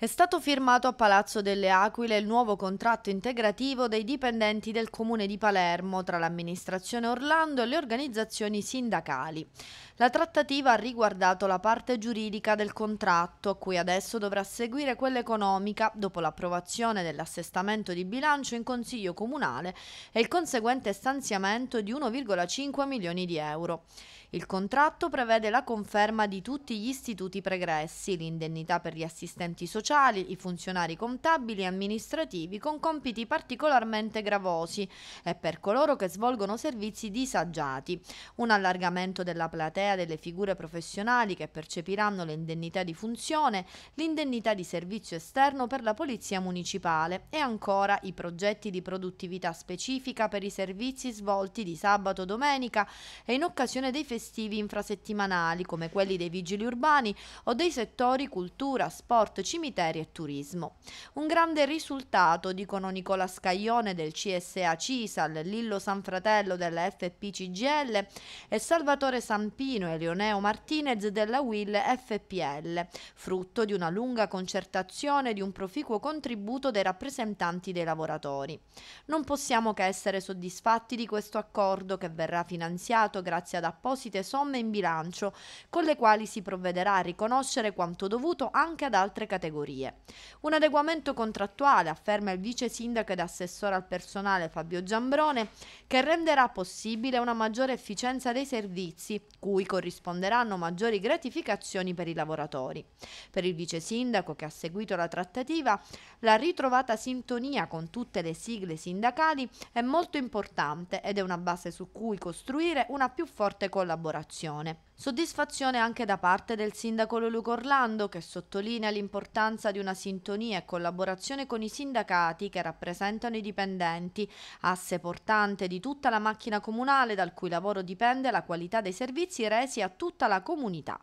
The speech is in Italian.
È stato firmato a Palazzo delle Aquile il nuovo contratto integrativo dei dipendenti del Comune di Palermo tra l'amministrazione Orlando e le organizzazioni sindacali. La trattativa ha riguardato la parte giuridica del contratto, a cui adesso dovrà seguire quella economica dopo l'approvazione dell'assestamento di bilancio in Consiglio Comunale e il conseguente stanziamento di 1,5 milioni di euro. Il contratto prevede la conferma di tutti gli istituti pregressi, l'indennità per gli assistenti sociali, sociali, i funzionari contabili e amministrativi con compiti particolarmente gravosi e per coloro che svolgono servizi disagiati. Un allargamento della platea delle figure professionali che percepiranno le indennità di funzione, l'indennità di servizio esterno per la Polizia Municipale e ancora i progetti di produttività specifica per i servizi svolti di sabato, domenica e in occasione dei festivi infrasettimanali come quelli dei vigili urbani o dei settori cultura, sport, cimitero Ministeri e Turismo. Un grande risultato, dicono Nicola Scaglione del CSA CISAL, Lillo Sanfratello della FPCGL e Salvatore Sampino e Leoneo Martinez della Will FPL, frutto di una lunga concertazione e di un proficuo contributo dei rappresentanti dei lavoratori. Non possiamo che essere soddisfatti di questo accordo che verrà finanziato grazie ad apposite somme in bilancio, con le quali si provvederà a riconoscere quanto dovuto anche ad altre categorie categorie. Un adeguamento contrattuale, afferma il vice sindaco ed assessore al personale Fabio Giambrone, che renderà possibile una maggiore efficienza dei servizi, cui corrisponderanno maggiori gratificazioni per i lavoratori. Per il vice sindaco che ha seguito la trattativa, la ritrovata sintonia con tutte le sigle sindacali è molto importante ed è una base su cui costruire una più forte collaborazione. Soddisfazione anche da parte del sindaco Luluco Orlando che sottolinea l'importanza mancanza di una sintonia e collaborazione con i sindacati che rappresentano i dipendenti, asse portante di tutta la macchina comunale dal cui lavoro dipende la qualità dei servizi resi a tutta la comunità.